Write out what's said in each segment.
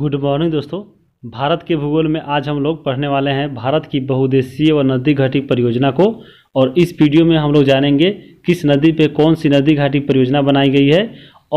good morning दोस्तों भारत के भूगोल में आज हम लोग पढ़ने वाले हैं भारत की बहुदेशीय व नदी घाटी परियोजना को और इस वीडियो में हम लोग जानेंगे किस नदी पे कौन सी नदी घाटी परियोजना बनाई गई है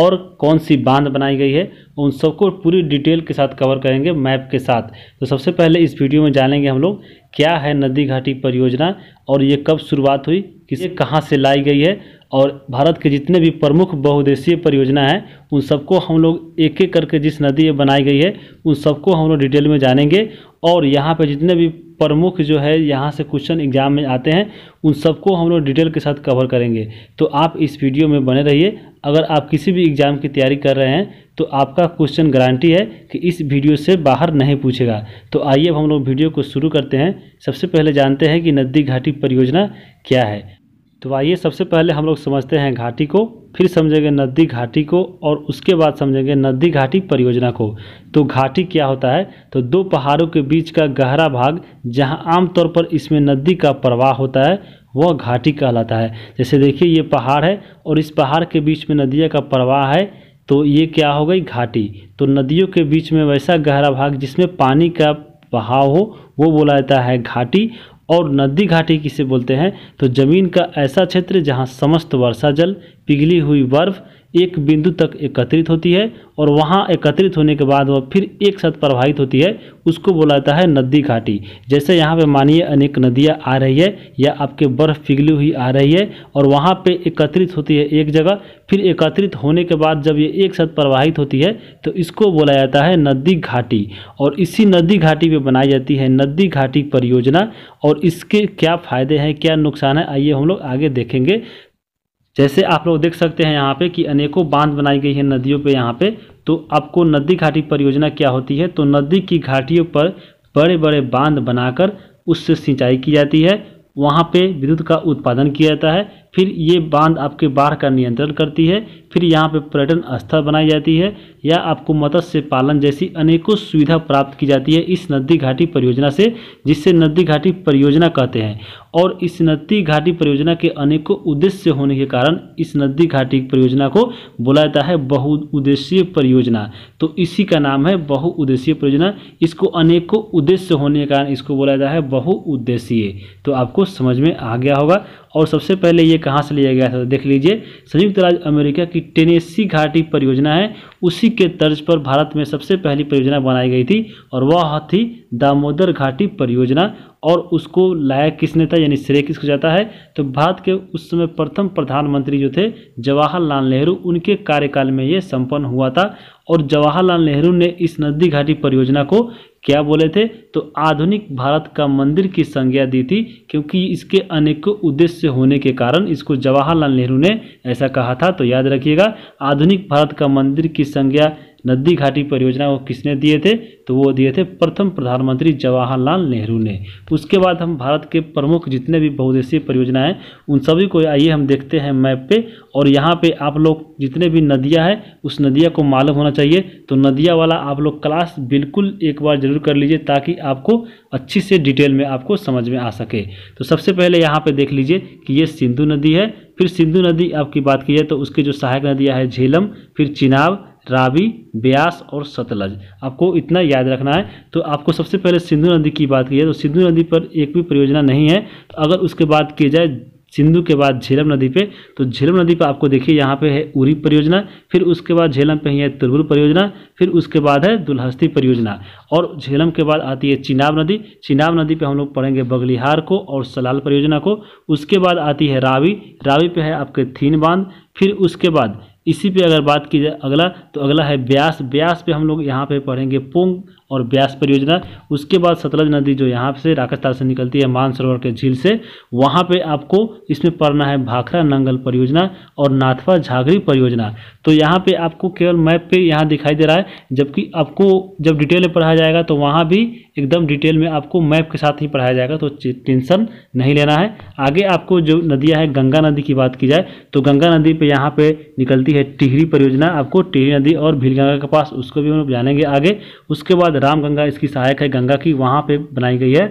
और कौन सी बांध बनाई गई है उन सबको पूरी डिटेल के साथ कवर करेंगे मैप के साथ तो सबसे पहले इस वीडियो में जानेंगे हम लोग क्या है नदी घाटी परियोजना और ये कब शुरुआत हुई किसे कहाँ से लाई गई है और भारत के जितने भी प्रमुख बहुदेशीय परियोजना हैं उन सबको हम लोग एक एक करके जिस नदी ये बनाई गई है उन सबको हम लोग डिटेल में जानेंगे और यहाँ पे जितने भी प्रमुख जो है यहाँ से क्वेश्चन एग्जाम में आते हैं उन सबको हम लोग डिटेल के साथ कवर करेंगे तो आप इस वीडियो में बने रहिए अगर आप किसी भी एग्ज़ाम की तैयारी कर रहे हैं तो आपका क्वेश्चन गारंटी है कि इस वीडियो से बाहर नहीं पूछेगा तो आइए अब हम लोग वीडियो को शुरू करते हैं सबसे पहले जानते हैं कि नदी घाटी परियोजना क्या है तो आइए सबसे पहले हम लोग समझते हैं घाटी को फिर समझेंगे नदी घाटी को और उसके बाद समझेंगे नदी घाटी परियोजना को तो घाटी क्या होता है तो दो पहाड़ों के बीच का गहरा भाग जहां आमतौर पर इसमें नदी का प्रवाह होता है वह घाटी कहलाता है जैसे देखिए ये पहाड़ है और इस पहाड़ के बीच में नदिया का प्रवाह है तो ये क्या हो गई घाटी तो नदियों के बीच में वैसा गहरा भाग जिसमें पानी का बहाव हो वो बोला जाता है घाटी और नदी घाटी किसे बोलते हैं तो जमीन का ऐसा क्षेत्र जहां समस्त वर्षा जल पिघली हुई बर्फ़ एक बिंदु तक एकत्रित होती है और वहाँ एकत्रित होने के बाद वह फिर एक साथ प्रवाहित होती है उसको बोला जाता है नदी घाटी जैसे यहाँ पे मानिए अनेक नदियाँ आ रही है या आपके बर्फ़ पिघली हुई आ रही है और वहाँ पे एकत्रित होती है एक जगह फिर एकत्रित होने के बाद जब ये एक साथ प्रवाहित होती है तो इसको बोला जाता है नदी घाटी और इसी नदी घाटी पर बनाई जाती है नदी घाटी परियोजना और इसके क्या फ़ायदे हैं क्या नुकसान है आइए हम लोग आगे देखेंगे जैसे आप लोग देख सकते हैं यहाँ पे कि अनेकों बांध बनाई गई है नदियों पे यहाँ पे तो आपको नदी घाटी परियोजना क्या होती है तो नदी की घाटियों पर बड़े बड़े बांध बनाकर उससे सिंचाई की जाती है वहाँ पे विद्युत का उत्पादन किया जाता है फिर ये बांध आपके बाढ़ का नियंत्रण करती है फिर यहाँ पे पर्यटन स्थल बनाई जाती है या आपको मत्स्य पालन जैसी अनेकों सुविधा प्राप्त की जाती है इस नदी घाटी परियोजना से जिससे नदी घाटी परियोजना कहते हैं और इस नदी घाटी परियोजना के अनेकों उद्देश्य होने के कारण इस नदी घाटी परियोजना को बोला जाता है बहुउद्देश्यीय परियोजना तो इसी का नाम है बहुउद्देश्यीय परियोजना इसको अनेकों उद्देश्य होने के कारण इसको बोला जाता है बहुउद्देशीय तो आपको समझ में आ गया होगा और सबसे पहले ये कहाँ से लिया गया था देख लीजिए संयुक्त राज्य अमेरिका की टेनेसी घाटी परियोजना है उसी के तर्ज पर भारत में सबसे पहली परियोजना बनाई गई थी और वह थी दामोदर घाटी परियोजना और उसको लाया किसने था यानी श्रेय किसको जाता है तो भारत के उस समय प्रथम प्रधानमंत्री जो थे जवाहरलाल नेहरू उनके कार्यकाल में ये संपन्न हुआ था और जवाहरलाल नेहरू ने इस नदी घाटी परियोजना को क्या बोले थे तो आधुनिक भारत का मंदिर की संज्ञा दी थी क्योंकि इसके अनेकों उद्देश्य होने के कारण इसको जवाहरलाल नेहरू ने ऐसा कहा था तो याद रखिएगा आधुनिक भारत का मंदिर की संज्ञा नदी घाटी परियोजना वो किसने दिए थे तो वो दिए थे प्रथम प्रधानमंत्री जवाहरलाल नेहरू ने उसके बाद हम भारत के प्रमुख जितने भी बहुदेशीय परियोजनाएं हैं उन सभी को आइए हम देखते हैं मैप पे और यहाँ पे आप लोग जितने भी नदियाँ हैं उस नदिया को मालूम होना चाहिए तो नदिया वाला आप लोग क्लास बिल्कुल एक बार जरूर कर लीजिए ताकि आपको अच्छी से डिटेल में आपको समझ में आ सके तो सबसे पहले यहाँ पर देख लीजिए कि ये सिंधु नदी है फिर सिंधु नदी आपकी बात की जाए तो उसके जो सहायक नदियाँ हैं झेलम फिर चिनाब रावी ब्यास और सतलज आपको इतना याद रखना है तो आपको सबसे पहले सिंधु नदी की बात की है तो सिंधु नदी पर एक भी परियोजना नहीं है तो अगर उसके बाद की जाए सिंधु के बाद झेलम नदी पे तो झेलम नदी पे आपको देखिए यहाँ पे है उरी परियोजना फिर उसके बाद झेलम पे ही है तुरबुल परियोजना फिर उसके बाद है दुल्हस्ती परियोजना और झेलम के बाद आती है चिनाब नदी चिनाब नदी पे हम लोग पढ़ेंगे बगलिहार को और सलाल परियोजना को उसके बाद आती है रावी रावी पे है आपके थीन बांध फिर उसके बाद इसी पे अगर बात की जाए अगला तो अगला है ब्यास ब्यास पे हम लोग यहाँ पे पढ़ेंगे पुंग और ब्यास परियोजना उसके बाद सतलज नदी जो यहाँ से राकस्तार से निकलती है मानसरोवर के झील से वहाँ पे आपको इसमें पढ़ना है भाखरा नंगल परियोजना और नाथवा झागरी परियोजना तो यहाँ पे आपको केवल मैप पे यहाँ दिखाई दे रहा है जबकि आपको जब डिटेल में पढ़ाया जाएगा तो वहाँ भी एकदम डिटेल में आपको मैप के साथ ही पढ़ाया जाएगा तो टेंशन नहीं लेना है आगे आपको जो नदियाँ हैं गंगा नदी की बात की जाए तो गंगा नदी पर यहाँ पर निकलती है टिहरी परियोजना आपको टिहरी नदी और भीलगंगा के पास उसको भी हम जानेंगे आगे उसके बाद राम गंगा इसकी सहायक है गंगा की वहाँ पे बनाई गई है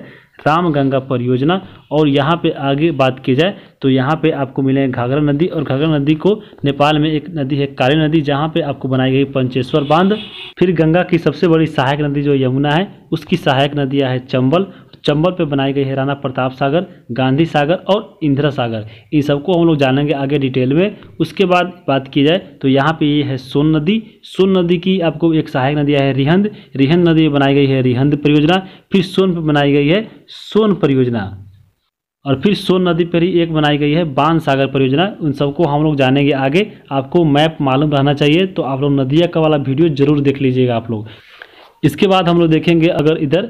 राम गंगा परियोजना और यहाँ पे आगे बात की जाए तो यहाँ पे आपको मिले घाघरा नदी और घाघरा नदी को नेपाल में एक नदी है काली नदी जहाँ पे आपको बनाई गई पंचेश्वर बांध फिर गंगा की सबसे बड़ी सहायक नदी जो यमुना है उसकी सहायक नदियाँ है चंबल चंबल पे बनाई गई है राणा प्रताप सागर गांधी सागर और इंदिरा सागर इन सबको हम लोग जानेंगे आगे डिटेल में उसके बाद बात की जाए तो यहाँ पे ये है सोन नदी सोन नदी की आपको एक सहायक नदी है रिहंद रिहंद नदी बनाई गई है रिहंद परियोजना फिर सोन पर बनाई गई है सोन परियोजना और फिर सोन नदी पर ही एक बनाई गई है बांध सागर परियोजना उन सबको हम लोग जानेंगे आगे आपको मैप मालूम रहना चाहिए तो आप लोग नदिया का वाला वीडियो जरूर देख लीजिएगा आप लोग इसके बाद हम लोग देखेंगे अगर इधर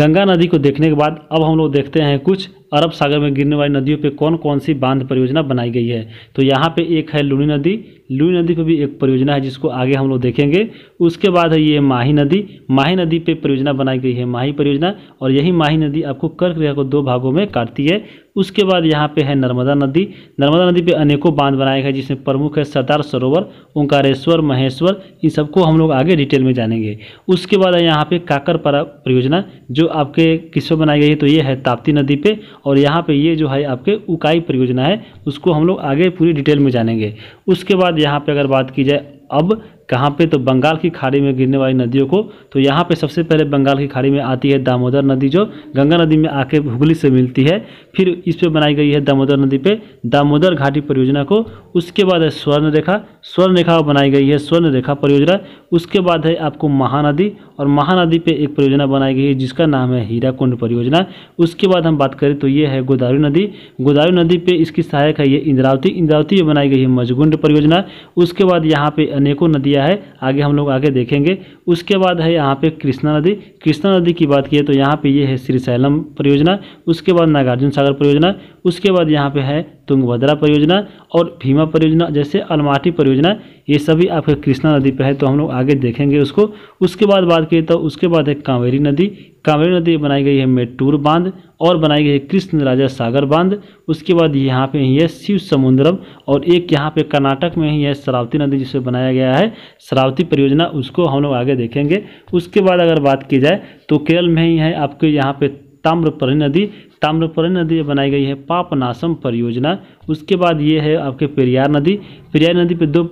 गंगा नदी को देखने के बाद अब हम लोग देखते हैं कुछ अरब सागर में गिरने वाली नदियों पर कौन कौन सी बांध परियोजना बनाई गई है तो यहाँ पे एक है लूनी नदी लूनी नदी पे भी एक परियोजना है जिसको आगे हम लोग देखेंगे उसके बाद है ये माही नदी माही नदी पे परियोजना बनाई गई है माही परियोजना और यही माही नदी आपको कर्क रेखा को दो भागों में काटती है उसके बाद यहाँ पे है नर्मदा नदी नर्मदा नदी पे अनेकों बांध बनाए गए जिसमें प्रमुख है सरदार सरोवर ओंकारेश्वर महेश्वर इन सबको हम लोग आगे डिटेल में जानेंगे उसके बाद है यहाँ पे काकरपरा परियोजना जो आपके किस्सों बनाई गई है तो ये है ताप्ती नदी पे और यहाँ पे ये जो है आपके उकाई परियोजना है उसको हम लोग आगे पूरी डिटेल में जानेंगे उसके बाद यहाँ पे अगर बात की जाए अब कहाँ पे तो बंगाल की खाड़ी में गिरने वाली नदियों को तो यहाँ पे सबसे पहले बंगाल की खाड़ी में आती है दामोदर नदी जो गंगा नदी में आके हुगली से मिलती है फिर इस पे बनाई गई है दामोदर नदी पे दामोदर घाटी परियोजना को उसके बाद है स्वर्ण रेखा स्वर्ण रेखा बनाई गई है स्वर्ण रेखा परियोजना उसके बाद है आपको महानदी और महानदी पर एक परियोजना बनाई गई है जिसका नाम है हीरा परियोजना उसके बाद हम बात करें तो ये है गोदावरी नदी गोदावरी नदी पर इसकी सहायक है ये इंद्रावती इंद्रावती में बनाई गई है मजगुंड परियोजना उसके बाद यहाँ पे अनेकों नदियाँ दिया है आगे हम लोग आगे देखेंगे उसके बाद है यहाँ पे कृष्णा नदी कृष्णा नदी की बात की है तो यहाँ पे ये है श्रीशैलम परियोजना उसके बाद नागार्जुन सागर परियोजना उसके बाद यहाँ पे है तुंगभद्रा परियोजना और भीमा परियोजना जैसे अलमाटी परियोजना ये सभी आपके कृष्णा नदी पर है तो हम लोग आगे देखेंगे उसको उसके बाद बात करें तो उसके बाद है कांवेरी नदी कावेरी नदी बनाई गई है मेटूर बांध और बनाई गई है कृष्ण राजा सागर बांध उसके बाद यहाँ पे ही है शिव समुद्रम और एक यहाँ पे कर्नाटक में ही है शरावती नदी जिसे बनाया गया है शरावती परियोजना उसको हम लोग आगे देखेंगे उसके बाद अगर बात की जाए तो केरल में ही है आपके यहाँ पे ताम्रपर्णी नदी ताम्रपर्णी नदी बनाई गई है पापनाशम परियोजना उसके बाद ये है आपके पेरियार नदी पेरियार नदी पर दो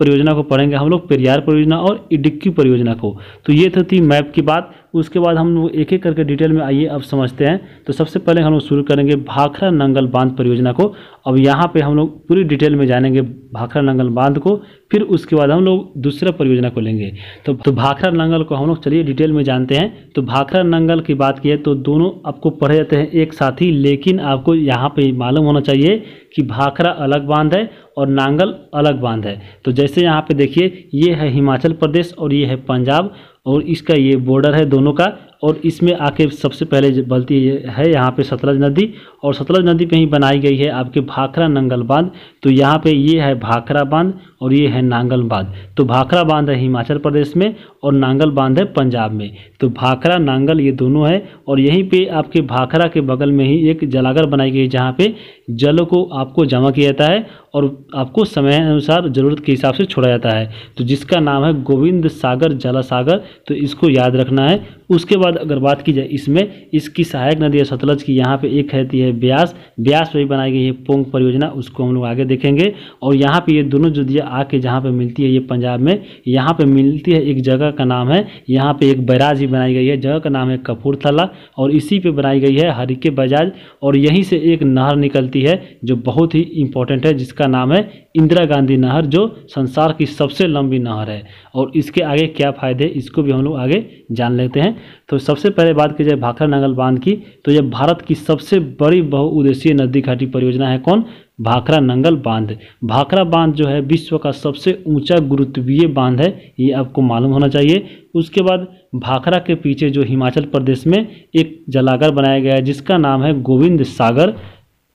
परियोजना को पढ़ेंगे हम लोग पेरियार परियोजना और इडिक्की परियोजना को तो ये तो थी मैप की बात उसके बाद हम लोग एक एक करके डिटेल में आइए अब समझते हैं तो सबसे पहले हम लोग शुरू करेंगे भाखरा नंगल बांध परियोजना को अब यहाँ पे हम लोग पूरी डिटेल में जानेंगे भाखरा नंगल बांध को फिर उसके बाद हम लोग दूसरा परियोजना को लेंगे तो तो भाखरा नंगल को हम लोग चलिए डिटेल में जानते हैं तो भाखरा नंगल की बात की है तो दोनों आपको पढ़े जाते हैं एक साथ ही लेकिन आपको यहाँ पर मालूम होना चाहिए कि भाखरा अलग बांध है और नांगल अलग बांध है तो जैसे यहाँ पर देखिए ये है हिमाचल प्रदेश और ये है पंजाब और इसका ये बॉर्डर है दोनों का और इसमें आके सबसे पहले बलती है यहाँ पे सतलज नदी और सतलज नदी पे ही बनाई गई है आपके भाखरा नंगल बांध तो यहाँ पे ये है भाखरा बांध और ये है नांगल बांध तो भाखरा बांध है हिमाचल प्रदेश में और नांगल बांध है पंजाब में तो भाखरा नांगल ये दोनों है और यहीं पे आपके भाखरा के बगल में ही एक जलागर बनाई गई है जहाँ पे जल को आपको जमा किया जाता है और आपको समय अनुसार ज़रूरत के हिसाब से छोड़ा जाता है तो जिसका नाम है गोविंद सागर जलासागर तो इसको याद रखना है उसके बाद अगर बात की जाए इसमें इसकी सहायक नदी है सतलज की यहाँ पे एक कहती है ब्यास ब्यास पर भी बनाई गई है पोंग परियोजना उसको हम लोग आगे देखेंगे और यहाँ पे ये दोनों जो दिया आके जहाँ पे मिलती है ये पंजाब में यहाँ पे मिलती है एक जगह का नाम है यहाँ पे एक बैराज ही बनाई गई है जगह का नाम है कपूरथला और इसी पर बनाई गई है हरिके बजाज और यहीं से एक नहर निकलती बनती है जो बहुत ही इम्पोर्टेंट है जिसका नाम है इंदिरा गांधी नहर जो संसार की सबसे लंबी नहर है और इसके आगे क्या फ़ायदे इसको भी हम लोग आगे जान लेते हैं तो सबसे पहले बात की जाए भाखड़ा नंगल बांध की तो यह भारत की सबसे बड़ी बहुउद्देशीय नदी घाटी परियोजना है कौन भाखरा नंगल बांध भाखरा बांध जो है विश्व का सबसे ऊंचा गुरुत्वीय बांध है ये आपको मालूम होना चाहिए उसके बाद भाखरा के पीछे जो हिमाचल प्रदेश में एक जलागर बनाया गया है जिसका नाम है गोविंद सागर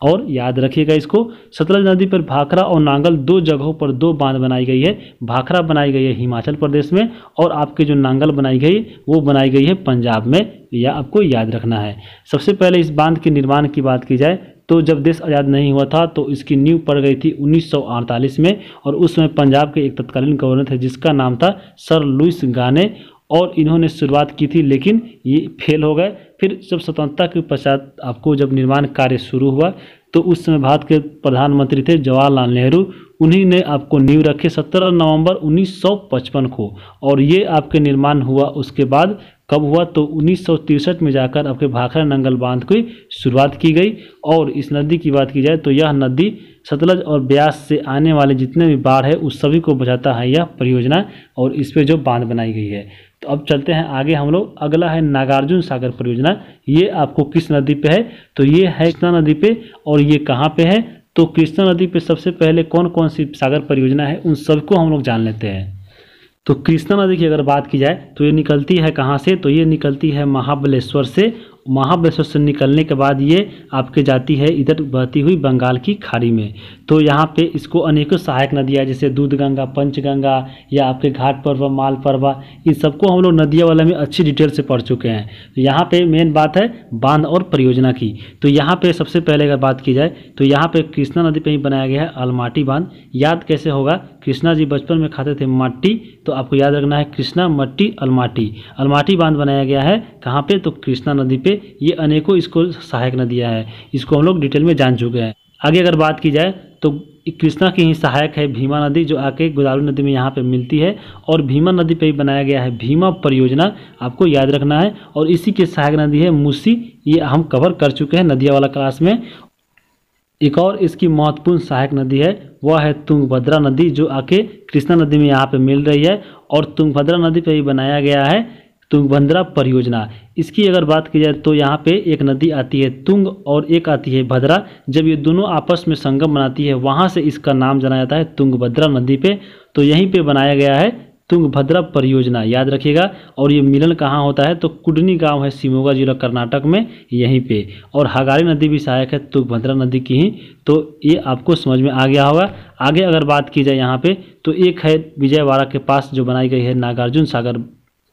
और याद रखिएगा इसको सतलज नदी पर भाखरा और नांगल दो जगहों पर दो बांध बनाई गई है भाखरा बनाई गई है हिमाचल प्रदेश में और आपके जो नांगल बनाई गई वो बनाई गई है पंजाब में यह आपको याद रखना है सबसे पहले इस बांध के निर्माण की बात की जाए तो जब देश आज़ाद नहीं हुआ था तो इसकी नींव पड़ गई थी 1948 में और उस समय पंजाब के एक तत्कालीन गवर्नर थे जिसका नाम था सर लुइस गाने और इन्होंने शुरुआत की थी लेकिन ये फेल हो गए फिर जब स्वतंत्रता के पश्चात आपको जब निर्माण कार्य शुरू हुआ तो उस समय भारत के प्रधानमंत्री थे जवाहरलाल नेहरू उन्हीं ने आपको नींव रखे 17 नवंबर 1955 को और ये आपके निर्माण हुआ उसके बाद कब हुआ तो उन्नीस में जाकर आपके भाखरा नंगल बांध की शुरुआत की गई और इस नदी की बात की जाए तो यह नदी सतलज और ब्यास से आने वाले जितने भी बाढ़ है उस सभी को बचाता है यह परियोजना और इस पर जो बांध बनाई गई है तो अब चलते हैं आगे हम लोग अगला है नागार्जुन सागर परियोजना ये आपको किस नदी पे है तो ये है कृष्णा नदी पे और ये कहाँ पे है तो कृष्णा नदी पे सबसे पहले कौन कौन सी सागर परियोजना है उन सबको हम लोग जान लेते हैं तो कृष्णा नदी की अगर बात की जाए तो ये निकलती है कहाँ से तो ये निकलती है महाबलेश्वर से महाबलेश्वर से निकलने के बाद ये आपके जाती है इधर बहती हुई बंगाल की खाड़ी में तो यहाँ पे इसको अनेकों सहायक नदियाँ जैसे दूध गंगा पंचगंगा या आपके घाट परवा माल परवा इन सबको हम लोग नदियाँ वाले में अच्छी डिटेल से पढ़ चुके हैं तो यहाँ पे मेन बात है बांध और परियोजना की तो यहाँ पे सबसे पहले अगर बात की जाए तो यहाँ पर कृष्णा नदी पर ही बनाया गया है अलमाटी बांध याद कैसे होगा कृष्णा जी बचपन में खाते थे मट्टी तो आपको याद रखना है कृष्णा मट्टी अलमाटी अलमाटी बांध बनाया गया है कहाँ पे तो कृष्णा नदी पे ये अनेकों इसको सहायक नदियाँ हैं इसको हम लोग डिटेल में जान चुके हैं आगे अगर बात की जाए तो कृष्णा की ही सहायक है भीमा नदी जो आके गोदावरी नदी में यहाँ पे मिलती है और भीमा नदी पे ही बनाया गया है भीमा परियोजना आपको याद रखना है और इसी के सहायक नदी है मुसी ये हम कवर कर चुके हैं नदिया वाला क्लास में एक और इसकी महत्वपूर्ण सहायक नदी है वह है तुंगभद्रा नदी जो आके कृष्णा नदी में यहाँ पे मिल रही है और तुंगभद्रा नदी पे ही बनाया गया है तुंगभद्रा परियोजना इसकी अगर बात की जाए तो यहाँ पे एक नदी आती है तुंग और एक आती है भद्रा जब ये दोनों आपस में संगम बनाती है वहाँ से इसका नाम जाना जाता है तुंगभद्रा नदी पे तो यहीं पे बनाया गया है तुंगभद्रा परियोजना याद रखिएगा और ये मिलन कहाँ होता है तो कुडनी गांव है शिमोगा जिला कर्नाटक में यहीं पे और हगारी नदी भी सहायक है तुंगभद्रा नदी की ही तो ये आपको समझ में आ गया होगा आगे अगर बात की जाए यहाँ पे तो एक है विजयवाड़ा के पास जो बनाई गई है नागार्जुन सागर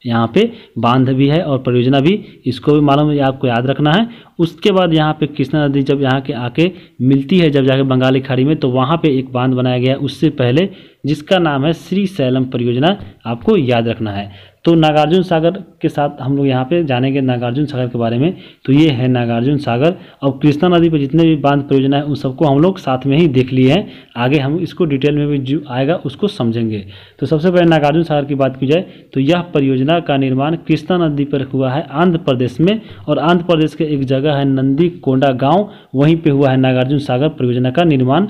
यहाँ पे बांध भी है और परियोजना भी इसको भी मालूम है आपको याद रखना है उसके बाद यहाँ पे कृष्णा नदी जब यहाँ के आके मिलती है जब जाके बंगाली खाड़ी में तो वहाँ पे एक बांध बनाया गया उससे पहले जिसका नाम है श्री सैलम परियोजना आपको याद रखना है तो नागार्जुन सागर के साथ हम लोग यहाँ पे जानेंगे नागार्जुन सागर के बारे में तो ये है नागार्जुन सागर और कृष्णा नदी पर जितने भी बांध परियोजना है उन सबको हम लोग साथ में ही देख लिए हैं आगे हम इसको डिटेल में भी जो आएगा उसको समझेंगे तो सबसे पहले नागार्जुन सागर की बात की जाए तो यह परियोजना का निर्माण कृष्णा नदी पर हुआ है आंध्र प्रदेश में और आंध्र प्रदेश के एक जगह है नंदी कोंडा गाँव वहीं पर हुआ है नागार्जुन सागर परियोजना का निर्माण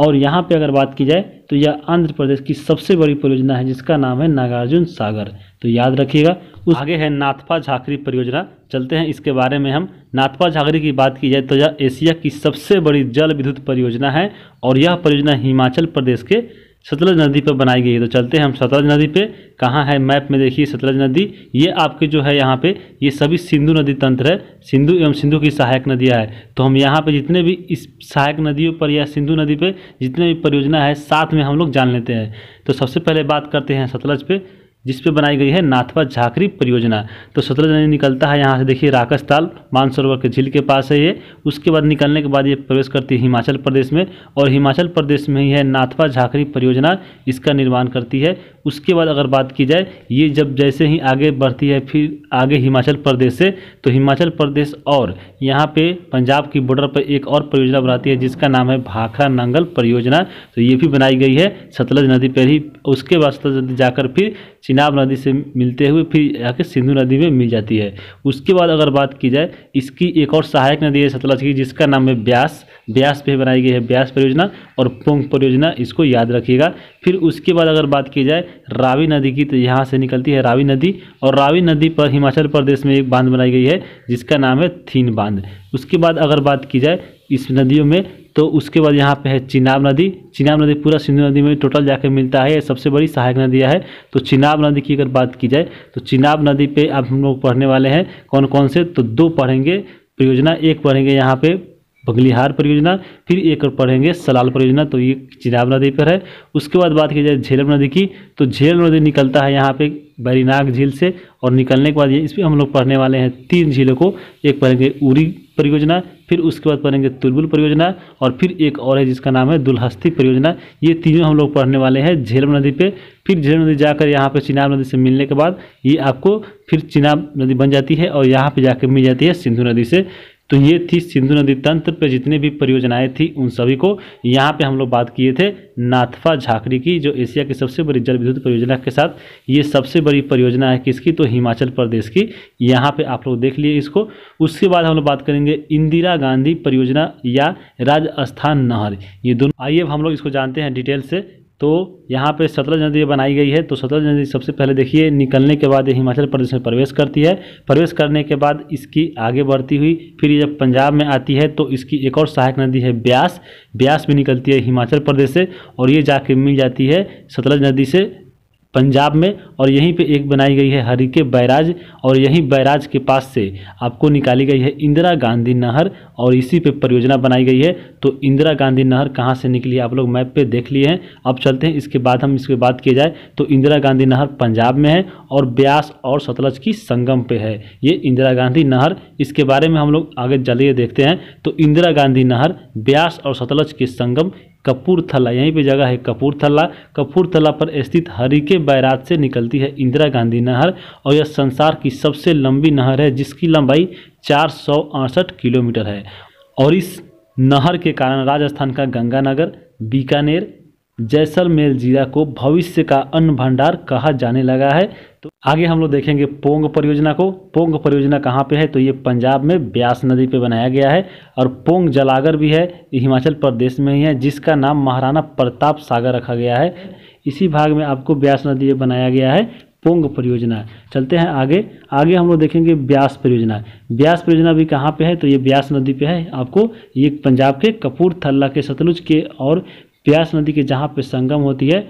और यहाँ पे अगर बात की जाए तो यह आंध्र प्रदेश की सबसे बड़ी परियोजना है जिसका नाम है नागार्जुन सागर तो याद रखिएगा उस आगे है नाथपा झाकरी परियोजना चलते हैं इसके बारे में हम नाथपा झाकरी की बात की जाए तो यह एशिया की सबसे बड़ी जल विद्युत परियोजना है और यह परियोजना हिमाचल प्रदेश के सतलज नदी पर बनाई गई है तो चलते हैं हम सतलज नदी पे कहाँ है मैप में देखिए सतलज नदी ये आपके जो है यहाँ पे ये सभी सिंधु नदी तंत्र है सिंधु एवं सिंधु की सहायक नदियाँ है तो हम यहाँ पे जितने भी इस सहायक नदियों पर या सिंधु नदी पे जितने भी परियोजना है साथ में हम लोग जान लेते हैं तो सबसे पहले बात करते हैं सतलज पे जिस पे बनाई गई है नाथवा झाकरी परियोजना तो सतलज नदी निकलता है यहाँ से देखिए राकस ताल मानसरोवर के झील के पास है ये उसके बाद निकलने के बाद ये प्रवेश करती है हिमाचल प्रदेश में और हिमाचल प्रदेश में ही है नाथवा झाकरी परियोजना इसका निर्माण करती है उसके बाद अगर बात की जाए ये जब जैसे ही आगे बढ़ती है फिर आगे हिमाचल प्रदेश से तो हिमाचल प्रदेश और यहाँ पर पंजाब की बॉर्डर पर एक और परियोजना बनाती है जिसका नाम है भाखरा नंगल परियोजना तो ये भी बनाई गई है सतलज नदी पर ही उसके बाद सतलज नदी जाकर फिर चिनाब नदी से मिलते हुए फिर आके सिंधु नदी में मिल जाती है उसके बाद अगर बात की जाए इसकी एक और सहायक नदी है सतलज की जिसका नाम है ब्यास ब्यास पे बनाई गई है ब्यास परियोजना और पोंग परियोजना इसको याद रखिएगा फिर उसके बाद अगर बात की जाए रावी नदी की तो यहाँ से निकलती है रावी नदी और रावी नदी पर हिमाचल प्रदेश में एक बांध बनाई गई है जिसका नाम है थीन बांध उसके बाद अगर बात की जाए इस नदियों में तो उसके बाद यहाँ पे है चिनाब नदी चिनाब नदी पूरा सिंधु नदी में टोटल जाके मिलता है सबसे बड़ी सहायक नदियाँ है तो चिनाब नदी की अगर बात की जाए तो चिनाब नदी पे आप हम लोग पढ़ने वाले हैं कौन कौन से तो दो पढ़ेंगे परियोजना एक पढ़ेंगे यहाँ पे बगलिहार परियोजना फिर एक और पढ़ेंगे सलाल परियोजना तो ये चिनाब नदी पर है उसके बाद बात की जाए झेलम नदी की तो झेलम नदी निकलता है यहाँ पे बैरीनाग झील से और निकलने के बाद ये इस पर हम लोग पढ़ने वाले हैं तीन झीलों को एक पढ़ेंगे उरी परियोजना फिर उसके बाद पढ़ेंगे तुलबुल परियोजना और फिर एक और है जिसका नाम है दुलहस्ती परियोजना ये तीनों हम लोग पढ़ने वाले हैं झेलम नदी पे फिर झेलम नदी जाकर यहाँ पे चिनाब नदी से मिलने के बाद ये आपको फिर चिनाब नदी बन जाती है और यहाँ पे जाकर मिल जाती है सिंधु नदी से तो ये थी सिंधु नदी तंत्र पे जितने भी परियोजनाएं थी उन सभी को यहाँ पे हम लोग बात किए थे नाथफा झाकड़ी की जो एशिया की सबसे बड़ी जल विद्युत परियोजना के साथ ये सबसे बड़ी परियोजना है किसकी तो हिमाचल प्रदेश की यहाँ पे आप लोग देख लिए इसको उसके बाद हम लोग बात करेंगे इंदिरा गांधी परियोजना या राजस्थान नहर ये दोनों आइए हम लोग इसको जानते हैं डिटेल से तो यहाँ पे सतलज नदी बनाई गई है तो सतलज नदी सबसे पहले देखिए निकलने के बाद ये हिमाचल प्रदेश में प्रवेश करती है प्रवेश करने के बाद इसकी आगे बढ़ती हुई फिर ये जब पंजाब में आती है तो इसकी एक और सहायक नदी है ब्यास ब्यास भी निकलती है हिमाचल प्रदेश से और ये जाके मिल जाती है सतलज नदी से पंजाब में और यहीं पे एक बनाई गई है हरिके बैराज और यहीं बैराज के पास से आपको निकाली गई है इंदिरा गांधी नहर और इसी पे परियोजना बनाई गई है तो इंदिरा गांधी नहर कहाँ से निकली है आप लोग मैप पे देख लिए हैं अब चलते हैं इसके बाद हम इसके बात किए जाए तो इंदिरा गांधी नहर पंजाब में है और ब्यास और सतलज की संगम पे है ये इंदिरा गांधी नहर इसके बारे में हम लोग आगे चलिए देखते हैं तो इंदिरा गांधी नहर ब्यास और सतलज के संगम कपूरथला यहीं पे जगह है कपूरथला कपूरथला पर स्थित हरिके बैराज से निकलती है इंदिरा गांधी नहर और यह संसार की सबसे लंबी नहर है जिसकी लंबाई चार किलोमीटर है और इस नहर के कारण राजस्थान का गंगानगर बीकानेर जैसलमेर जिला को भविष्य का अन्न भंडार कहा जाने लगा है तो आगे हम लोग देखेंगे पोंग परियोजना को पोंग परियोजना कहाँ पे है तो ये पंजाब में ब्यास नदी पे बनाया गया है और पोंग जलागर भी है हिमाचल प्रदेश में ही है जिसका नाम महाराणा प्रताप सागर रखा गया है इसी भाग में आपको ब्यास नदी पे बनाया गया है पोंग परियोजना चलते हैं आगे आगे हम लोग देखेंगे ब्यास परियोजना ब्यास परियोजना भी कहाँ पे है तो ये ब्यास नदी पे है आपको ये पंजाब के कपूरथला के सतलुज के और ब्यास नदी के जहाँ पे संगम होती है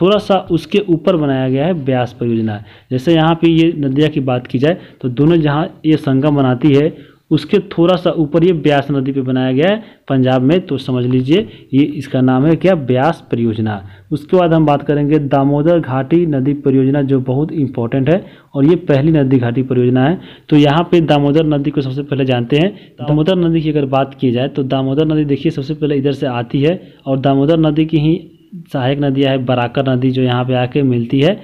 थोड़ा सा उसके ऊपर बनाया गया है ब्यास परियोजना जैसे यहाँ पे ये नदिया की बात की जाए तो दोनों जहाँ ये संगम बनाती है उसके थोड़ा सा ऊपर ये ब्यास नदी पे बनाया गया है पंजाब में तो समझ लीजिए ये इसका नाम है क्या ब्यास परियोजना उसके बाद हम बात करेंगे दामोदर घाटी नदी परियोजना जो बहुत इंपॉर्टेंट है और ये पहली नदी घाटी परियोजना है तो यहाँ पे दामोदर नदी को सबसे पहले जानते हैं दामोदर नदी की अगर बात की जाए तो दामोदर नदी देखिए सबसे पहले इधर से आती है और दामोदर नदी की ही सहायक नदियाँ है बराकर नदी जो यहाँ पे आके मिलती है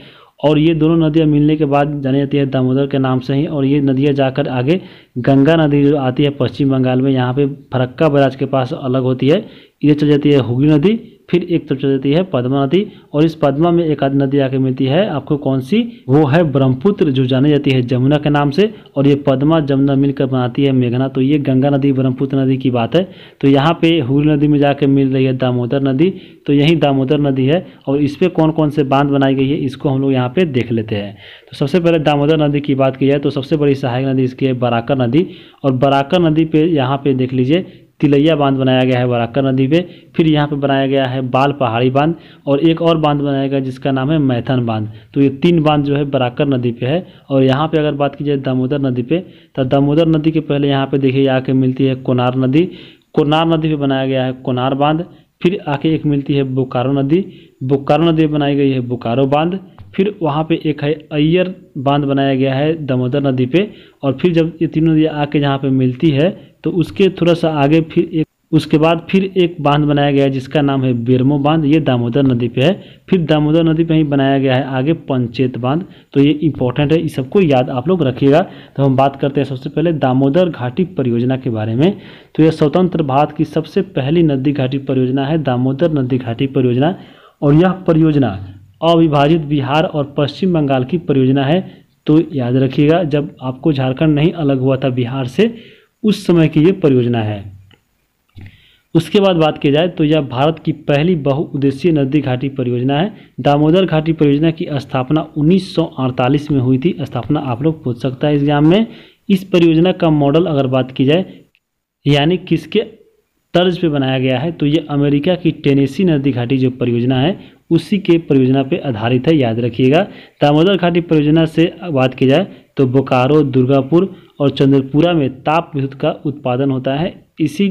और ये दोनों नदियाँ मिलने के बाद जानी जाती है दामोदर के नाम से ही और ये नदियाँ जाकर आगे गंगा नदी जो आती है पश्चिम बंगाल में यहाँ पे फरक्का बराज के पास अलग होती है इधर चल जाती है हुगली नदी फिर एक तरफ चल जाती है पदमा नदी और इस पदमा में एक आधी नदी आके मिलती है आपको कौन सी वो है ब्रह्मपुत्र जो जानी जाती है जमुना के नाम से और ये पदमा जमुना मिलकर बनाती है मेघना तो ये गंगा नदी ब्रह्मपुत्र नदी की बात है तो यहाँ पे हुल नदी में जाकर मिल रही है दामोदर नदी तो यही दामोदर नदी है और इस पर कौन कौन से बांध बनाई गई है इसको हम लोग यहाँ पे देख लेते हैं तो सबसे पहले दामोदर नदी की बात की जाए तो सबसे बड़ी सहायक नदी इसकी है बराकर नदी और बराकर नदी पे यहाँ पे देख लीजिए तिलैया बांध बनाया गया है वराकर नदी पे फिर यहाँ पे बनाया गया है बाल पहाड़ी बांध और एक और बांध बनाया गया जिसका नाम है मैथन बांध तो ये तीन बांध जो है बराकर नदी पे है और यहाँ पे अगर बात की जाए दामोदर नदी पे तो दामोदर नदी के पहले यहाँ पे देखिए आके मिलती है कोनार नदी कोनार नदी पर बनाया गया है कोनार बांध फिर आके एक मिलती है बोकारो नदी बोकारो नदी बनाई गई है बोकारो बांध फिर वहाँ पे एक है अय्यर बांध बनाया गया है दामोदर नदी पे और फिर जब ये तीनों नदियाँ आके जहाँ पे मिलती है तो उसके थोड़ा सा आगे फिर एक उसके बाद फिर एक बांध बनाया गया है जिसका नाम है बेरमो बांध ये दामोदर नदी पे है फिर दामोदर नदी पे ही बनाया गया है आगे पंचेत बांध तो ये इंपॉर्टेंट है इस सबको याद आप लोग रखिएगा तो हम बात करते हैं सबसे पहले दामोदर घाटी परियोजना के बारे में तो यह स्वतंत्र भारत की सबसे पहली नदी घाटी परियोजना है दामोदर नदी घाटी परियोजना और यह परियोजना अविभाजित बिहार और पश्चिम बंगाल की परियोजना है तो याद रखिएगा जब आपको झारखंड नहीं अलग हुआ था बिहार से उस समय की ये परियोजना है उसके बाद बात की जाए तो यह भारत की पहली बहुउद्देशीय नदी घाटी परियोजना है दामोदर घाटी परियोजना की स्थापना 1948 में हुई थी स्थापना आप लोग पूछ सकता है एग्जाम में इस परियोजना का मॉडल अगर बात की जाए यानी किसके तर्ज पे बनाया गया है तो ये अमेरिका की टेनेसी नदी घाटी जो परियोजना है उसी के परियोजना पर आधारित है याद रखिएगा दामोदर घाटी परियोजना से बात की जाए तो बोकारो दुर्गापुर और चंद्रपुरा में ताप विद्युत का उत्पादन होता है इसी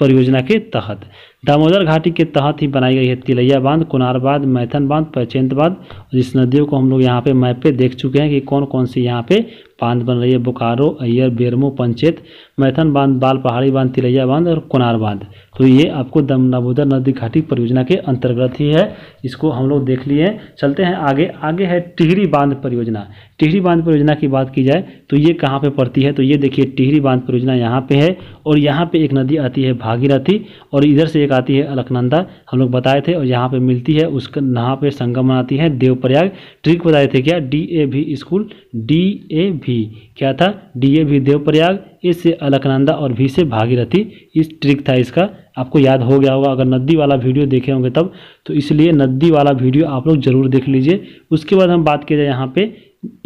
परियोजना के तहत दामोदर घाटी के तहत ही बनाई गई है तिलैया बांध कुनार बांध मैथन बांध पैचेंद बांध और इस नदियों को हम लोग यहाँ पे मैप पे देख चुके हैं कि कौन कौन सी यहाँ पे बांध बन रही है बोकारो अय्यर बेरमो पंचेत मैथन बांध बाल पहाड़ी बांध तिलैया बांध और कुनार बांध तो ये आपको दमनाबोदा नदी घाटी परियोजना के अंतर्गत ही है इसको हम लोग देख लिए चलते हैं आगे आगे है टिहरी बांध परियोजना टिहरी बांध परियोजना की बात की जाए तो ये कहाँ पे पड़ती है तो ये देखिए टिहरी बांध परियोजना यहाँ पे है और यहाँ पे एक नदी आती है भागीरथी और इधर से एक आती है अलकनंदा हम लोग बताए थे और यहाँ पे मिलती है उसका नहा पे संगम आती है देवप्रयाग ट्रिक बताए थे क्या डी ए भी स्कूल डी ए भी क्या था डी ए भी देवप्रयाग इससे अलकनंदा और भी से भागीरथी इस ट्रिक था इसका आपको याद हो गया होगा अगर नदी वाला वीडियो देखे होंगे तब तो इसलिए नदी वाला वीडियो आप लोग जरूर देख लीजिए उसके बाद हम बात की जाए यहाँ पे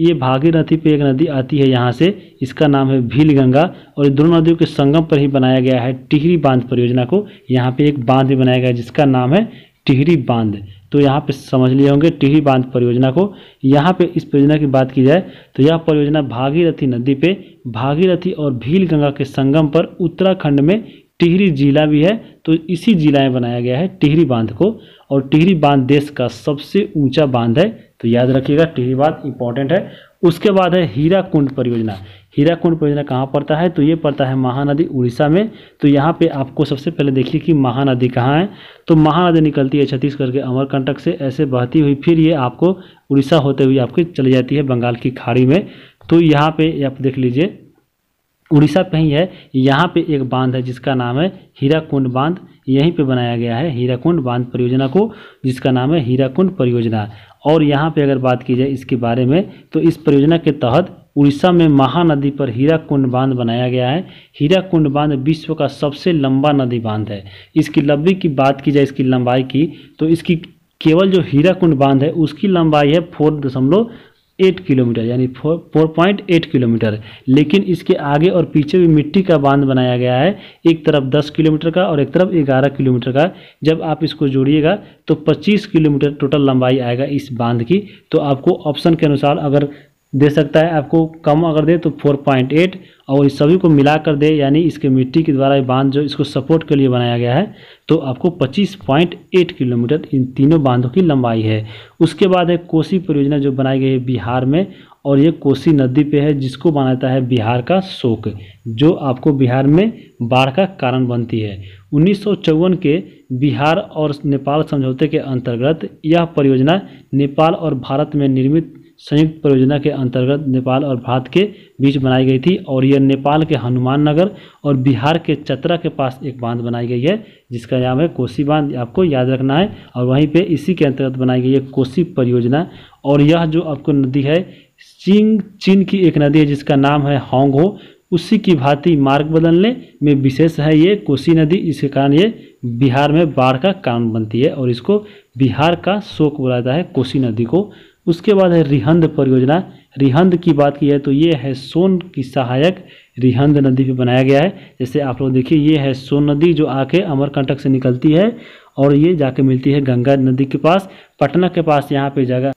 ये भागीरथी पे एक नदी आती है यहाँ से इसका नाम है भील गंगा और दोनों नदियों के संगम पर ही बनाया गया है टिहरी बांध परियोजना को यहाँ पे एक बांध भी बनाया गया है जिसका नाम है टिहरी बांध तो यहाँ पे समझ लिए होंगे टिहरी बांध परियोजना को यहाँ पे इस परियोजना की बात की जाए तो यह परियोजना भागीरथी नदी पे भागीरथी और भील गंगा के संगम पर उत्तराखंड में टिहरी जिला भी है तो इसी जिला में बनाया गया है टिहरी बांध को और टिहरी बांध देश का सबसे ऊंचा बांध है तो याद रखिएगा टिहरी बांध इंपॉर्टेंट है उसके बाद है हीरा कुंड परियोजना हीरा कुंड परियोजना कहाँ पड़ता है तो ये पड़ता है महानदी उड़ीसा में तो यहाँ पे आपको सबसे पहले देखिए कि महानदी कहाँ है तो महानदी निकलती है छत्तीसगढ़ के अमरकंटक से ऐसे बहती हुई फिर ये आपको उड़ीसा होते हुए आपकी चली जाती है बंगाल की खाड़ी में तो यहाँ पे आप देख लीजिए उड़ीसा पे ही है यहाँ पे एक बांध है जिसका नाम है हीराकुंड बांध यहीं पे बनाया गया है हीराकुंड बांध परियोजना को जिसका नाम है हीराकुंड परियोजना और यहाँ पे अगर बात की जाए इसके बारे में तो इस परियोजना के तहत उड़ीसा में महानदी पर हीरा कुंड बांध बनाया गया है हीरा कुंड बांध विश्व का सबसे लंबा नदी बांध है इसकी लंबी की बात की जाए इसकी लंबाई की तो इसकी केवल जो हीरा कुंड बांध है उसकी लंबाई है फोर दशमलव एट किलोमीटर यानी four four point eight kilometre लेकिन इसके आगे और पीछे भी मिट्टी का बांध बनाया गया है एक तरफ दस किलोमीटर का और एक तरफ ग्यारह किलोमीटर का जब आप इसको जोड़िएगा तो पच्चीस किलोमीटर टोटल लंबाई आएगा इस बांध की तो आपको ऑप्शन के अनुसार अगर दे सकता है आपको कम अगर दे तो 4.8 और इस सभी को मिलाकर दे यानी इसके मिट्टी के द्वारा बांध जो इसको सपोर्ट के लिए बनाया गया है तो आपको 25.8 किलोमीटर इन तीनों बांधों की लंबाई है उसके बाद है कोसी परियोजना जो बनाई गई है बिहार में और ये कोसी नदी पे है जिसको बनाता है बिहार का शोक जो आपको बिहार में बाढ़ का कारण बनती है उन्नीस के बिहार और नेपाल समझौते के अंतर्गत यह परियोजना नेपाल और भारत में निर्मित संयुक्त परियोजना के अंतर्गत नेपाल और भारत के बीच बनाई गई थी और यह नेपाल के हनुमान नगर और बिहार के चतरा के पास एक बांध बनाई गई है जिसका नाम है कोसी बांध आपको याद रखना है और वहीं पे इसी के अंतर्गत बनाई गई है कोसी परियोजना और यह जो आपको नदी है चीन चीन की एक नदी है जिसका नाम है होंगहो उसी की भांति मार्ग बदलने में विशेष है ये कोसी नदी इसके कारण ये बिहार में बाढ़ का कारण बनती है और इसको बिहार का शोक बुलाता है कोसी नदी को उसके बाद है रिहंद परियोजना रिहंद की बात की है तो ये है सोन की सहायक रिहंद नदी पे बनाया गया है जैसे आप लोग देखिए ये है सोन नदी जो आके अमरकंटक से निकलती है और ये जाके मिलती है गंगा नदी के पास पटना के पास यहाँ पे जगह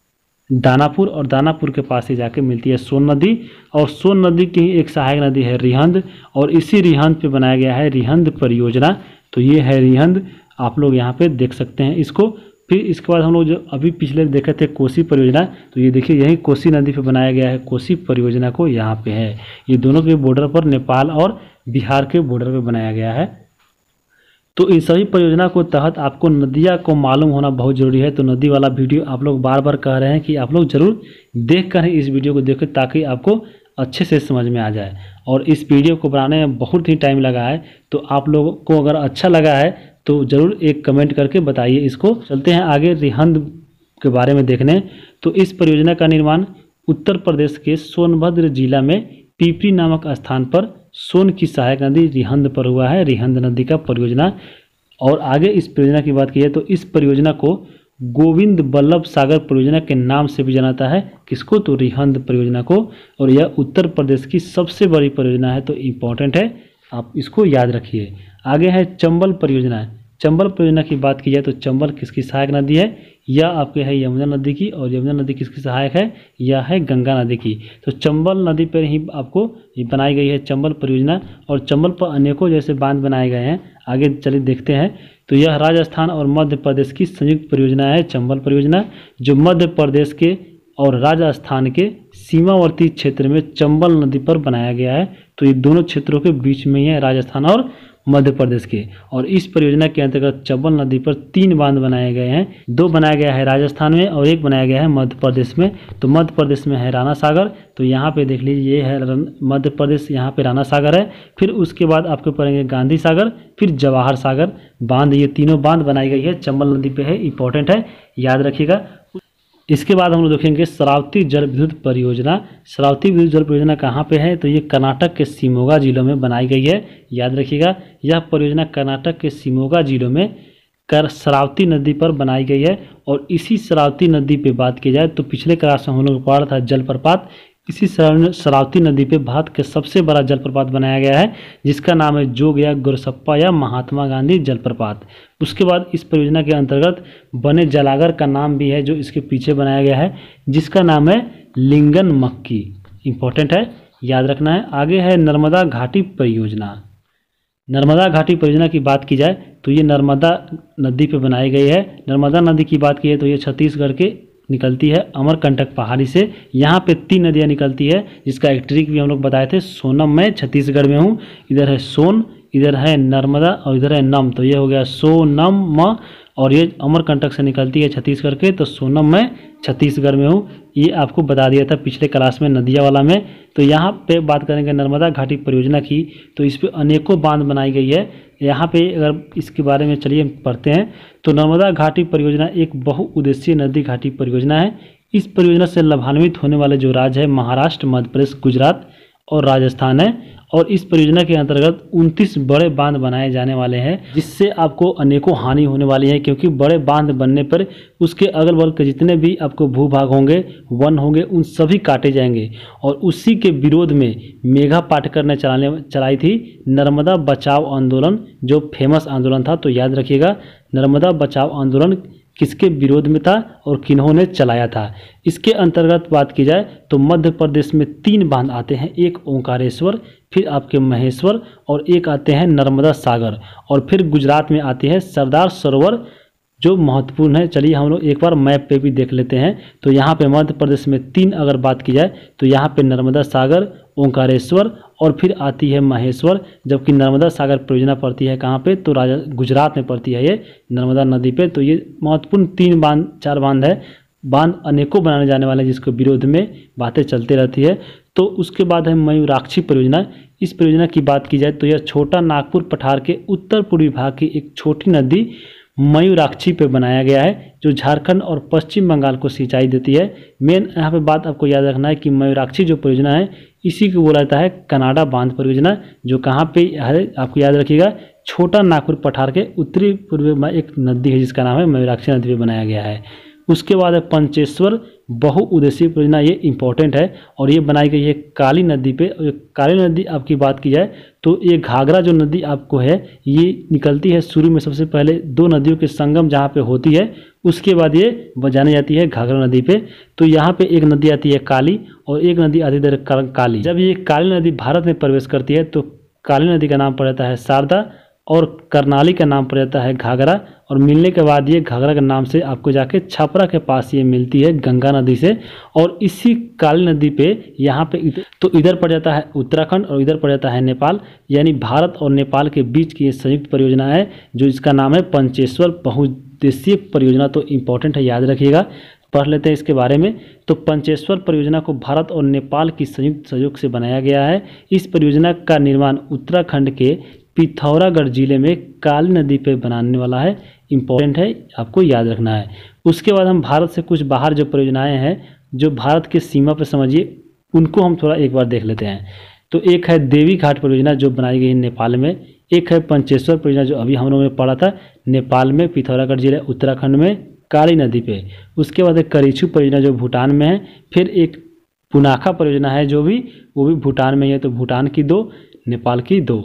दानापुर और दानापुर के पास ही जाके मिलती है सोन नदी और सोन नदी की एक सहायक नदी है रिहंद और इसी रिहंद पर बनाया गया है रिहंद परियोजना तो ये है रिहंद आप लोग यहाँ पर देख सकते हैं इसको फिर इसके बाद हम लोग जो अभी पिछले देखे थे कोसी परियोजना तो ये देखिए यही कोसी नदी पे बनाया गया है कोसी परियोजना को यहाँ पे है ये दोनों के बॉर्डर पर नेपाल और बिहार के बॉर्डर पे बनाया गया है तो इन सभी परियोजना को तहत आपको नदिया को मालूम होना बहुत ज़रूरी है तो नदी वाला वीडियो आप लोग बार बार कह रहे हैं कि आप लोग जरूर देख कर ही इस वीडियो को देखें ताकि आपको अच्छे से समझ में आ जाए और इस वीडियो को बनाने में बहुत ही टाइम लगा है तो आप लोगों को अगर अच्छा लगा है तो ज़रूर एक कमेंट करके बताइए इसको चलते हैं आगे रिहंद के बारे में देखने तो इस परियोजना का निर्माण उत्तर प्रदेश के सोनभद्र जिला में पीपरी नामक स्थान पर सोन की सहायक नदी रिहंद पर हुआ है रिहंद नदी का परियोजना और आगे इस परियोजना की बात की है तो इस परियोजना को गोविंद बल्लभ सागर परियोजना के नाम से भी जानाता है किसको तो रिहंद परियोजना को और यह उत्तर प्रदेश की सबसे बड़ी परियोजना है तो इम्पॉर्टेंट है आप इसको याद रखिए आगे है चंबल परियोजना चंबल परियोजना की बात की जाए तो चंबल किसकी सहायक नदी है यह आपके है यमुना नदी की और यमुना नदी किसकी सहायक है यह है गंगा नदी की तो चंबल नदी पर ही आपको बनाई गई है चंबल परियोजना और चंबल पर अनेकों जैसे बांध बनाए गए हैं आगे चलिए देखते हैं तो यह राजस्थान और मध्य प्रदेश की संयुक्त परियोजना है चंबल परियोजना जो मध्य प्रदेश के और राजस्थान के सीमावर्ती क्षेत्र में चंबल नदी पर बनाया गया है तो ये दोनों क्षेत्रों के बीच में ही है राजस्थान और मध्य प्रदेश के और इस परियोजना के अंतर्गत चब्बल नदी पर तीन बांध बनाए गए हैं दो बनाया गया है राजस्थान में और एक बनाया गया है मध्य प्रदेश में तो मध्य प्रदेश में है राना सागर तो यहाँ पे देख लीजिए ये है मध्य प्रदेश यहाँ पे राना सागर है फिर उसके बाद आपके पड़ेंगे गांधी सागर फिर जवाहर सागर बांध ये तीनों बांध बनाई गई है चंबल नदी पे है इंपॉर्टेंट है याद रखिएगा इसके बाद हम लोग देखेंगे शरावती जल विद्युत परियोजना शरावती विद्युत जल परियोजना कहाँ पे है तो ये कर्नाटक के सिमोगा जिलों में बनाई गई है याद रखिएगा यह परियोजना कर्नाटक के सिमोगा जिलों में कर शरावती नदी पर बनाई गई है और इसी शरावती नदी पे बात की जाए तो पिछले क्लास में हम लोग पढ़ा था जलप्रपात इसी शरावती नदी पे भारत के सबसे बड़ा जलप्रपात बनाया गया है जिसका नाम है जोग या गोरसप्पा या महात्मा गांधी जलप्रपात उसके बाद इस परियोजना के अंतर्गत बने जलागर का नाम भी है जो इसके पीछे बनाया गया है जिसका नाम है लिंगन मक्की इम्पॉर्टेंट है याद रखना है आगे है नर्मदा घाटी परियोजना नर्मदा घाटी परियोजना की बात की जाए तो ये नर्मदा नदी पर बनाई गई है नर्मदा नदी की बात की जाए तो ये छत्तीसगढ़ के निकलती है अमरकंटक पहाड़ी से यहाँ पे तीन नदियाँ निकलती है जिसका एक ट्रिक भी हम लोग बताए थे सोनम में छत्तीसगढ़ में हूँ इधर है सोन इधर है नर्मदा और इधर है नम तो ये हो गया सोनम म और ये अमरकंटक से निकलती है छत्तीसगढ़ के तो सोनम में छत्तीसगढ़ में हूँ ये आपको बता दिया था पिछले क्लास में नदिया वाला में तो यहाँ पे बात करेंगे नर्मदा घाटी परियोजना की तो इस पर अनेकों बांध बनाई गई है यहाँ पे अगर इसके बारे में चलिए पढ़ते हैं तो नर्मदा घाटी परियोजना एक बहुउद्देशीय नदी घाटी परियोजना है इस परियोजना से लाभान्वित होने वाले जो राज्य है महाराष्ट्र मध्य प्रदेश गुजरात और राजस्थान है और इस परियोजना के अंतर्गत 29 बड़े बांध बनाए जाने वाले हैं जिससे आपको अनेकों हानि होने वाली है क्योंकि बड़े बांध बनने पर उसके अगल बगल के जितने भी आपको भूभाग होंगे वन होंगे उन सभी काटे जाएंगे और उसी के विरोध में मेघा पाटकर ने चलाने चलाई थी नर्मदा बचाव आंदोलन जो फेमस आंदोलन था तो याद रखिएगा नर्मदा बचाव आंदोलन किसके विरोध में था और किन्हों ने चलाया था इसके अंतर्गत बात की जाए तो मध्य प्रदेश में तीन बांध आते हैं एक ओंकारेश्वर फिर आपके महेश्वर और एक आते हैं नर्मदा सागर और फिर गुजरात में आते हैं सरदार सरोवर जो महत्वपूर्ण है चलिए हम लोग एक बार मैप पे भी देख लेते हैं तो यहाँ पे मध्य प्रदेश में तीन अगर बात की जाए तो यहाँ पे नर्मदा सागर ओंकारेश्वर और फिर आती है महेश्वर जबकि नर्मदा सागर परियोजना पड़ती है कहाँ पे तो राजा गुजरात में पड़ती है ये नर्मदा नदी पे तो ये महत्वपूर्ण तीन बांध चार बांध है बांध अनेकों बनाने जाने वाले हैं जिसके विरोध में बातें चलती रहती है तो उसके बाद है मयूराक्षी परियोजना इस परियोजना की बात की जाए तो यह छोटा नागपुर पठार के उत्तर पूर्वी भाग की एक छोटी नदी मयूराक्षी पे बनाया गया है जो झारखंड और पश्चिम बंगाल को सिंचाई देती है मेन यहाँ पे बात आपको याद रखना है कि मयूराक्षी जो परियोजना है इसी को बोला जाता है कनाडा बांध परियोजना जो कहाँ पे है आपको याद रखिएगा छोटा नागपुर पठार के उत्तरी पूर्व में एक नदी है जिसका नाम है मयूराक्षी नदी पर बनाया गया है उसके बाद है पंचेश्वर बहुउद्देशीय परियोजना ये इंपॉर्टेंट है और ये बनाई गई है काली नदी पे और काली नदी आपकी बात की जाए तो ये घाघरा जो नदी आपको है ये निकलती है शुरू में सबसे पहले दो नदियों के संगम जहाँ पे होती है उसके बाद ये जानी जाती है घाघरा नदी पे तो यहाँ पे एक नदी आती है काली और एक नदी आती है काली जब ये काली नदी भारत में प्रवेश करती है तो काली नदी का नाम पड़ जाता है शारदा और करनाली के नाम पर रहता है घाघरा और मिलने के बाद ये घाघरा के नाम से आपको जाके छपरा के पास ये मिलती है गंगा नदी से और इसी काली नदी पे यहाँ पे इदर, तो इधर पड़ जाता है उत्तराखंड और इधर पड़ जाता है नेपाल यानी भारत और नेपाल के बीच की ये संयुक्त परियोजना है जो इसका नाम है पंचेश्वर बहुद्देशीय परियोजना तो इम्पोर्टेंट है याद रखिएगा पढ़ लेते हैं इसके बारे में तो पंचेश्वर परियोजना को भारत और नेपाल की संयुक्त सहयोग से बनाया गया है इस परियोजना का निर्माण उत्तराखंड के पिथौरागढ़ ज़िले में काली नदी पे बनाने वाला है इम्पोर्टेंट है आपको याद रखना है उसके बाद हम भारत से कुछ बाहर जो परियोजनाएं हैं जो भारत की सीमा पर समझिए उनको हम थोड़ा एक बार देख लेते हैं तो एक है देवी घाट परियोजना जो बनाई गई है नेपाल में एक है पंचेश्वर परियोजना जो अभी हम लोगों ने पढ़ा था नेपाल में पिथौरागढ़ जिले उत्तराखंड में काली नदी पे उसके बाद एक करीछू परियोजना जो भूटान में है फिर एक पुनाखा परियोजना है जो भी वो भी भूटान में ही है तो भूटान की दो नेपाल की दो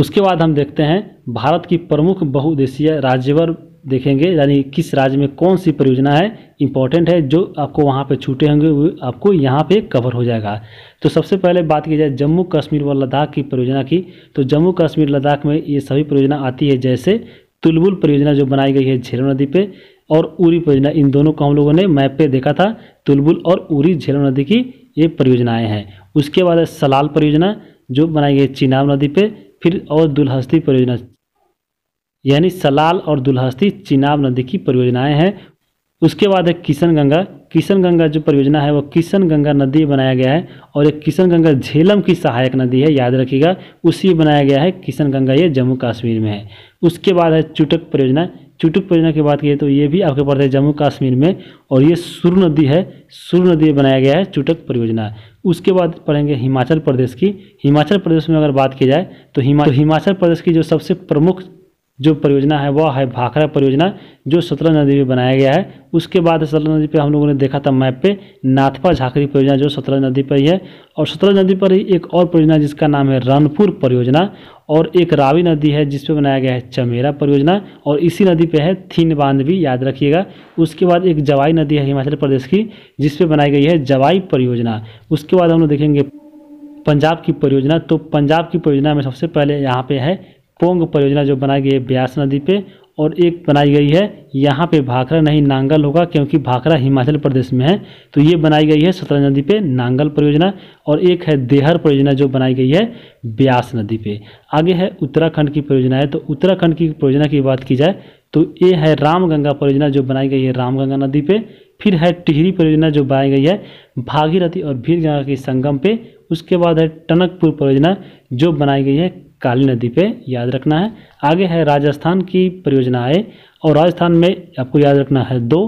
उसके बाद हम देखते हैं भारत की प्रमुख बहुदेशीय राज्यवर देखेंगे यानी किस राज्य में कौन सी परियोजना है इंपॉर्टेंट है जो आपको वहाँ पे छूटे होंगे वो आपको यहाँ पे कवर हो जाएगा तो सबसे पहले बात की जाए जम्मू कश्मीर व लद्दाख की परियोजना की तो जम्मू कश्मीर लद्दाख में ये सभी परियोजना आती है जैसे तुलबुल परियोजना जो बनाई गई है झेलो नदी पर और उरी परियोजना इन दोनों को हम लोगों ने मैप पर देखा था तुलबुल और उरी झेलो नदी की ये परियोजनाएँ हैं उसके बाद है सलाल परियोजना जो बनाई गई है चिनाब नदी पे फिर और दुलहस्ती परियोजना यानी सलाल और दुलहस्ती चिनाब नदी की परियोजनाएं हैं उसके बाद है किशन गंगा किशन गंगा जो परियोजना है वह गंगा नदी बनाया गया है और एक किशन गंगा झेलम की सहायक नदी है याद रखिएगा उसी बनाया गया है किशन गंगा ये जम्मू कश्मीर में है उसके बाद है चुटक परियोजना चुटुक परियोजना की बात की तो ये भी आपके पड़ता है जम्मू कश्मीर में और ये सुर नदी है सुर नदी में बनाया गया है चुटक परियोजना उसके बाद पढ़ेंगे हिमाचल प्रदेश की हिमाचल प्रदेश में अगर बात की जाए तो हिमाचल तो हिमाचल प्रदेश की जो सबसे प्रमुख जो परियोजना है वह है भाखरा परियोजना जो सतलज नदी में बनाया गया है उसके बाद सतलज नदी पर हम लोगों ने देखा था मैप पे नाथपा झाकरी परियोजना जो सतलज नदी पर ही है और सतलज नदी पर ही एक और परियोजना जिसका नाम है रनपुर परियोजना और एक रावी नदी है जिस पर बनाया गया है चमेरा परियोजना और इसी नदी पर है थीन बांध भी याद रखिएगा उसके बाद एक जवाई नदी है हिमाचल प्रदेश की जिसपे बनाई गई है जवाई परियोजना उसके बाद हम लोग देखेंगे पंजाब की परियोजना तो पंजाब की परियोजना में सबसे पहले यहाँ पे है पोंग परियोजना जो बनाई गई है ब्यास नदी पे और एक बनाई गई है यहाँ पे भाखरा नहीं नांगल होगा क्योंकि भाखरा हिमाचल प्रदेश में है तो ये बनाई गई है सतरा नदी पे नांगल परियोजना और एक है देहर परियोजना जो बनाई गई है ब्यास नदी पे आगे है उत्तराखंड की परियोजना है तो उत्तराखंड की परियोजना की बात की जाए तो ये है रामगंगा परियोजना जो बनाई गई है रामगंगा नदी पर फिर है टिहरी परियोजना जो बनाई गई है भागीरथी और भीर के संगम पे उसके बाद है टनकपुर परियोजना जो बनाई गई है काली नदी पे याद रखना है आगे है राजस्थान की परियोजनाएं और राजस्थान में आपको याद रखना है दो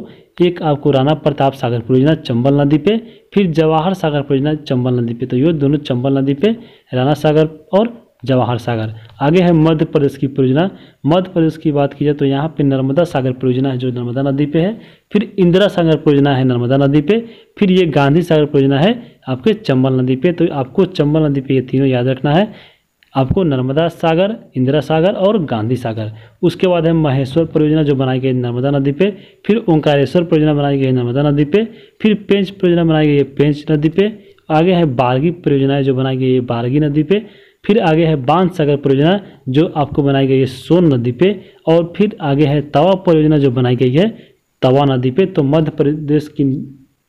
एक आपको राणा प्रताप सागर परियोजना चंबल नदी पे फिर जवाहर सागर परियोजना चंबल नदी पे तो ये दोनों चंबल नदी पे राणा सागर और जवाहर सागर आगे है मध्य प्रदेश की परियोजना मध्य प्रदेश की बात की जाए तो यहाँ पे नर्मदा सागर परियोजना है जो नर्मदा नदी पे है फिर इंदिरा सागर परियोजना है नर्मदा नदी पे फिर ये गांधी सागर परियोजना है आपके चंबल नदी पे तो आपको चंबल नदी पे ये तीनों याद रखना है आपको नर्मदा सागर इंदिरा सागर और गांधी सागर उसके बाद है महेश्वर परियोजना जो बनाई गई नर्मदा नदी पे फिर ओंकारेश्वर परियोजना बनाई गई नर्मदा नदी पे फिर पेंच परियोजना बनाई गई है पेंच नदी पे आगे है बारगी परियोजना जो बनाई गई है बारगी नदी पे फिर आगे है बांध सागर परियोजना जो आपको बनाई गई है सोन नदी पे और फिर आगे है तवा परियोजना जो बनाई गई है तवा नदी पे तो मध्य प्रदेश की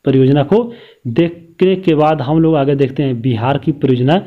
परियोजना को देखने के बाद हम लोग आगे देखते हैं बिहार की परियोजना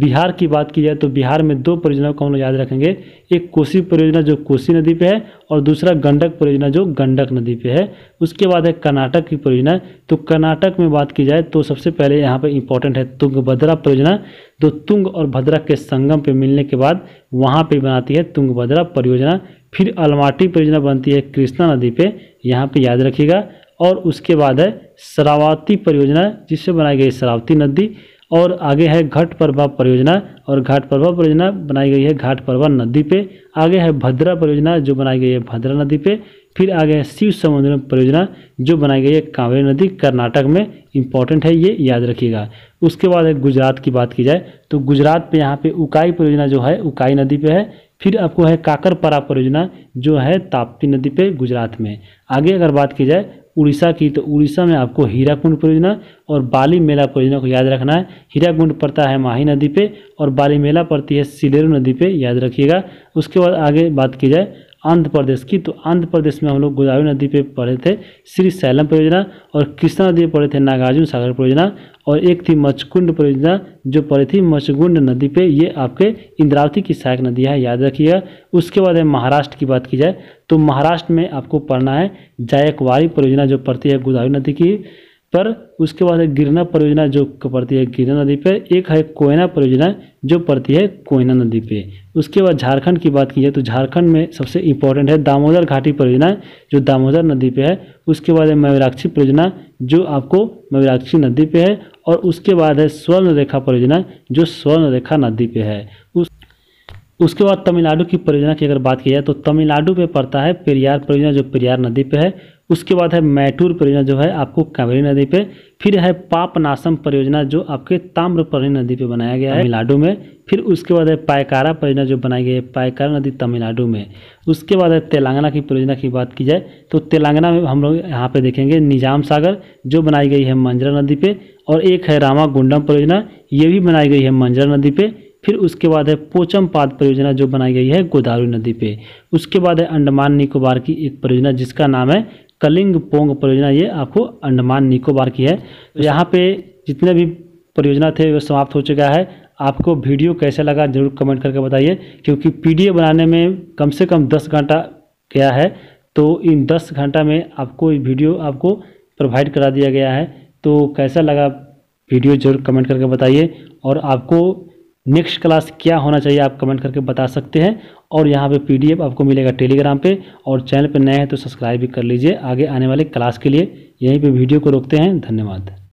बिहार की बात की जाए तो बिहार में दो परियोजनाओं को हम लोग याद रखेंगे एक कोसी परियोजना जो कोसी नदी पे है और दूसरा गंडक परियोजना जो गंडक नदी पे है उसके बाद है कर्नाटक की परियोजना तो कर्नाटक में बात की जाए तो सबसे पहले यहाँ पर इंपॉर्टेंट है तुंगभद्रा परियोजना जो तुंग और भद्रा के संगम पर मिलने के बाद वहाँ पर बनाती है तुंगभद्रा परियोजना फिर अलमाटी परियोजना बनती है कृष्णा नदी पर यहाँ पर याद रखिएगा और उसके बाद है शरावती परियोजना जिससे बनाई गई शरावती नदी और आगे है घट प्रभाव परियोजना और घाट प्रभाव परियोजना बनाई गई है घाट प्रभाव नदी पे आगे है भद्रा परियोजना जो बनाई गई है भद्रा नदी पे फिर आगे है शिव समुद्र परियोजना जो बनाई गई है कांवरी नदी कर्नाटक में इंपॉर्टेंट है ये याद रखिएगा उसके बाद है गुजरात की बात की जाए तो गुजरात पे यहाँ पे उकाई परियोजना जो है उकाई नदी पे है फिर आपको है काकरपारा परियोजना जो है ताप्ती नदी पे गुजरात में आगे अगर बात की जाए उड़ीसा की तो उड़ीसा में आपको हीराकुंड परियोजना और बाली मेला परियोजना को याद रखना है हीराकुंड पड़ता है माही नदी पे और बाली मेला पड़ती है सिलेरू नदी पे याद रखिएगा उसके बाद आगे बात की जाए आंध्र प्रदेश की तो आंध्र प्रदेश में हम लोग गोदावरी नदी पे पढ़े थे श्री सैलम परियोजना और कृष्णा नदी पर पढ़े थे नागार्जुन सागर परियोजना और एक थी मचकुंड परियोजना जो पड़ी थी मचकुंड नदी पे ये आपके इंद्रावती की सहायक नदी है याद रखिएगा उसके बाद है महाराष्ट्र की बात की जाए तो महाराष्ट्र में आपको पढ़ना है जायकवारी परियोजना जो पड़ती है गोदावरी नदी की पर उसके बाद है गिरना परियोजना जो पड़ती है गिरना नदी पर एक है कोयना परियोजना जो पड़ती है कोयना नदी पे उसके बाद झारखंड की बात की जाए तो झारखंड में सबसे इम्पोर्टेंट है दामोदर घाटी परियोजना जो दामोदर नदी पे है उसके बाद है मयूराक्षी परियोजना जो आपको मयूराक्षी नदी पे है और उसके बाद है स्वर्ण रेखा परियोजना जो स्वर्ण रेखा नदी पे है उस उसके बाद तमिलनाडु की परियोजना की अगर बात की जाए तो तमिलनाडु पे पड़ता है पेरियार परियोजना जो पेरियार नदी पे है उसके बाद है मैटूर परियोजना जो है आपको कावेरी नदी पे फिर है पापनासम परियोजना जो आपके ताम्रपर्णी नदी पे बनाया गया है तमिलनाडु में फिर उसके बाद है पायकारा परियोजना जो बनाई गई है पायकारा नदी तमिलनाडु में उसके बाद है तेलंगाना की परियोजना की बात की जाए तो तेलंगाना में हम लोग यहाँ पर देखेंगे निजाम सागर जो बनाई गई है मंजरा नदी पर और एक है रामा गुंडम परियोजना ये भी बनाई गई है मंजरा नदी पर फिर उसके बाद है पोचम पाद परियोजना जो बनाई गई है गोदावरी नदी पे उसके बाद है अंडमान निकोबार की एक परियोजना जिसका नाम है कलिंग पोंग परियोजना ये आपको अंडमान निकोबार की है तो यहाँ पे जितने भी परियोजना थे वो समाप्त हो चुका है आपको वीडियो कैसा लगा जरूर कमेंट करके बताइए क्योंकि पी बनाने में कम से कम दस घंटा गया है तो इन दस घंटा में आपको वीडियो आपको प्रोवाइड करा दिया गया है तो कैसा लगा वीडियो जरूर कमेंट करके बताइए और आपको नेक्स्ट क्लास क्या होना चाहिए आप कमेंट करके बता सकते हैं और यहाँ पे पीडीएफ आपको मिलेगा टेलीग्राम पे और चैनल पे नए हैं तो सब्सक्राइब भी कर लीजिए आगे आने वाले क्लास के लिए यहीं पे वीडियो को रोकते हैं धन्यवाद